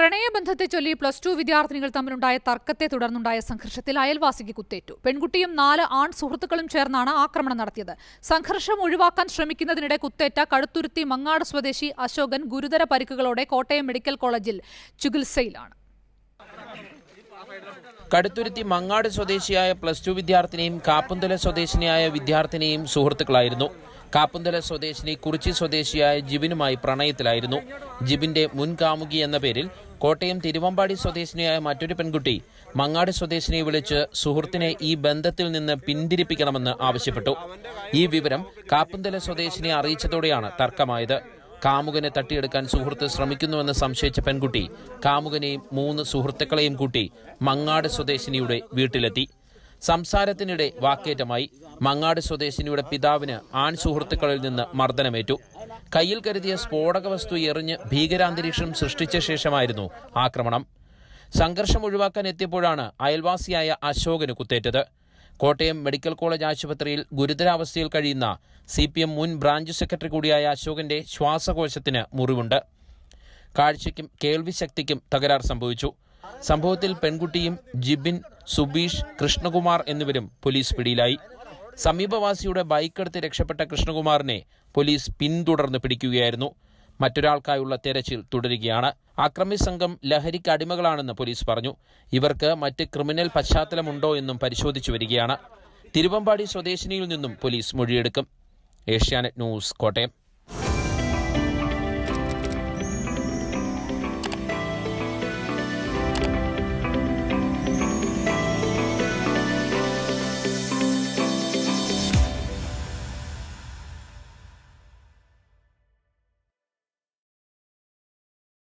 പ്രണയബന്ധത്തെ ചൊല്ലി plus two വിദ്യാർത്ഥിനികൾ തമ്മിലുണ്ടായ തർക്കത്തെ തുടർന്നുണ്ടായ സംഘർഷത്തിൽ അയൽവാസിക്ക് കുത്തേറ്റു പെൺകുട്ടിയും നാല് ആൺ സുഹൃത്തുക്കളും ചേർന്നാണ് ആക്രമണം നടത്തിയത് സംഘർഷം ഒഴിവാക്കാൻ ശ്രമിക്കുന്നതിനിടെ കുത്തേറ്റ കടുത്തുരുത്തി മങ്ങാട് സ്വദേശി അശോകൻ ഗുരുതര പരിക്കുകളോടെ കോട്ടയം മെഡിക്കൽ കോളേജിൽ ചികിത്സയിലാണ് കടുത്തുരുത്തി മങ്ങാട് സ്വദേശിയായ പ്ലസ് ടു വിദ്യാർത്ഥിനിയും കാപ്പുന്തല സ്വദേശിനിയായ വിദ്യാർത്ഥിനിയും സുഹൃത്തുക്കളായിരുന്നു കാപ്പുന്തല സ്വദേശിനി കുറിച്ചി സ്വദേശിയായ ജിബിനുമായി പ്രണയത്തിലായിരുന്നു ജിബിന്റെ മുൻ കാമുകി എന്ന പേരിൽ കോട്ടയം തിരുവമ്പാടി സ്വദേശിനിയായ മറ്റൊരു പെൺകുട്ടി മങ്ങാട് സ്വദേശിനിയെ വിളിച്ച് സുഹൃത്തിനെ ഈ ബന്ധത്തിൽ നിന്ന് പിന്തിരിപ്പിക്കണമെന്ന് ആവശ്യപ്പെട്ടു ഈ വിവരം കാപ്പുന്തല സ്വദേശിനിയെ അറിയിച്ചതോടെയാണ് തർക്കമായത് കാമുകനെ തട്ടിയെടുക്കാൻ സുഹൃത്ത് ശ്രമിക്കുന്നുവെന്ന് സംശയിച്ച പെൺകുട്ടി കാമുകനെയും മൂന്ന് സുഹൃത്തുക്കളെയും കൂട്ടി മങ്ങാട് സ്വദേശിനിയുടെ വീട്ടിലെത്തി സംസാരത്തിനിടെ വാക്കേറ്റമായി മങ്ങാട് സ്വദേശിനിയുടെ പിതാവിന് ആൺ സുഹൃത്തുക്കളിൽ നിന്ന് മർദ്ദനമേറ്റു കയ്യിൽ കരുതിയ സ്ഫോടക വസ്തു എറിഞ്ഞ് ഭീകരാന്തരീക്ഷം സൃഷ്ടിച്ച ശേഷമായിരുന്നു ആക്രമണം സംഘർഷം ഒഴിവാക്കാൻ എത്തിയപ്പോഴാണ് അയൽവാസിയായ അശോകന് കുത്തേറ്റത് കോട്ടയം മെഡിക്കൽ കോളേജ് ആശുപത്രിയിൽ ഗുരുതരാവസ്ഥയിൽ കഴിയുന്ന സി പി എം മുൻ ബ്രാഞ്ച് സെക്രട്ടറി കൂടിയായ അശോകന്റെ ശ്വാസകോശത്തിന് മുറിവുണ്ട് കാഴ്ചയ്ക്കും കേൾവിശക്തിക്കും തകരാർ സംഭവിച്ചു സംഭവത്തിൽ പെൺകുട്ടിയും ജിബിൻ സുബീഷ് കൃഷ്ണകുമാർ എന്നിവരും പോലീസ് പിടിയിലായി സമീപവാസിയുടെ ബൈക്കെടുത്ത് രക്ഷപ്പെട്ട കൃഷ്ണകുമാറിനെ പോലീസ് പിന്തുടർന്ന് പിടിക്കുകയായിരുന്നു മറ്റൊരാൾക്കായുള്ള തെരച്ചിൽ തുടരുകയാണ് അക്രമി സംഘം ലഹരിക്ക് അടിമകളാണെന്ന് പോലീസ് പറഞ്ഞു ഇവർക്ക് മറ്റ് ക്രിമിനൽ പശ്ചാത്തലമുണ്ടോ എന്നും പരിശോധിച്ചു വരികയാണ് തിരുവമ്പാടി സ്വദേശിനിയിൽ നിന്നും പോലീസ് മൊഴിയെടുക്കും ഏഷ്യാനെറ്റ് ന്യൂസ് കോട്ടയം